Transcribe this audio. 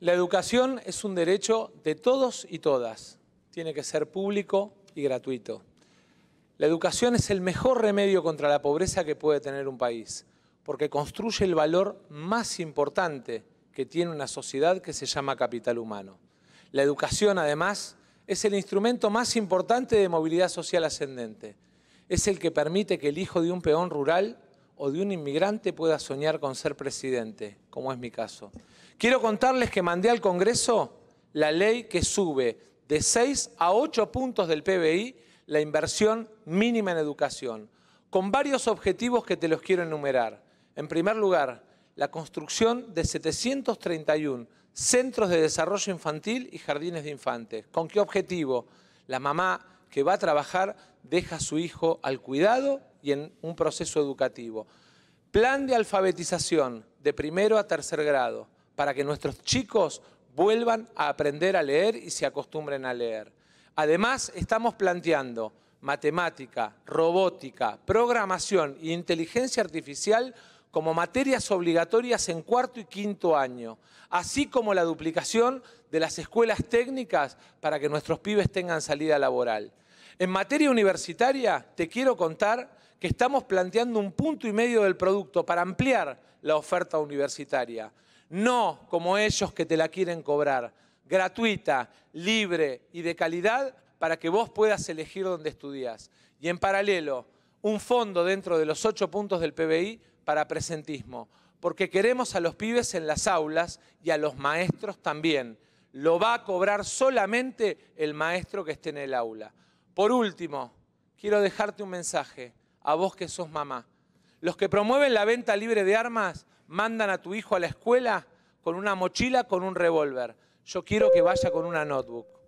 La educación es un derecho de todos y todas. Tiene que ser público y gratuito. La educación es el mejor remedio contra la pobreza que puede tener un país, porque construye el valor más importante que tiene una sociedad que se llama capital humano. La educación, además, es el instrumento más importante de movilidad social ascendente. Es el que permite que el hijo de un peón rural o de un inmigrante pueda soñar con ser presidente, como es mi caso. Quiero contarles que mandé al Congreso la ley que sube de 6 a 8 puntos del PBI la inversión mínima en educación, con varios objetivos que te los quiero enumerar. En primer lugar, la construcción de 731 centros de desarrollo infantil y jardines de infantes. ¿Con qué objetivo? La mamá que va a trabajar deja a su hijo al cuidado y en un proceso educativo. Plan de alfabetización de primero a tercer grado para que nuestros chicos vuelvan a aprender a leer y se acostumbren a leer. Además, estamos planteando matemática, robótica, programación e inteligencia artificial como materias obligatorias en cuarto y quinto año, así como la duplicación de las escuelas técnicas para que nuestros pibes tengan salida laboral. En materia universitaria, te quiero contar que estamos planteando un punto y medio del producto para ampliar la oferta universitaria. No como ellos que te la quieren cobrar, gratuita, libre y de calidad para que vos puedas elegir dónde estudias. Y en paralelo, un fondo dentro de los ocho puntos del PBI para presentismo, porque queremos a los pibes en las aulas y a los maestros también. Lo va a cobrar solamente el maestro que esté en el aula. Por último, quiero dejarte un mensaje a vos que sos mamá. Los que promueven la venta libre de armas mandan a tu hijo a la escuela con una mochila, con un revólver. Yo quiero que vaya con una notebook.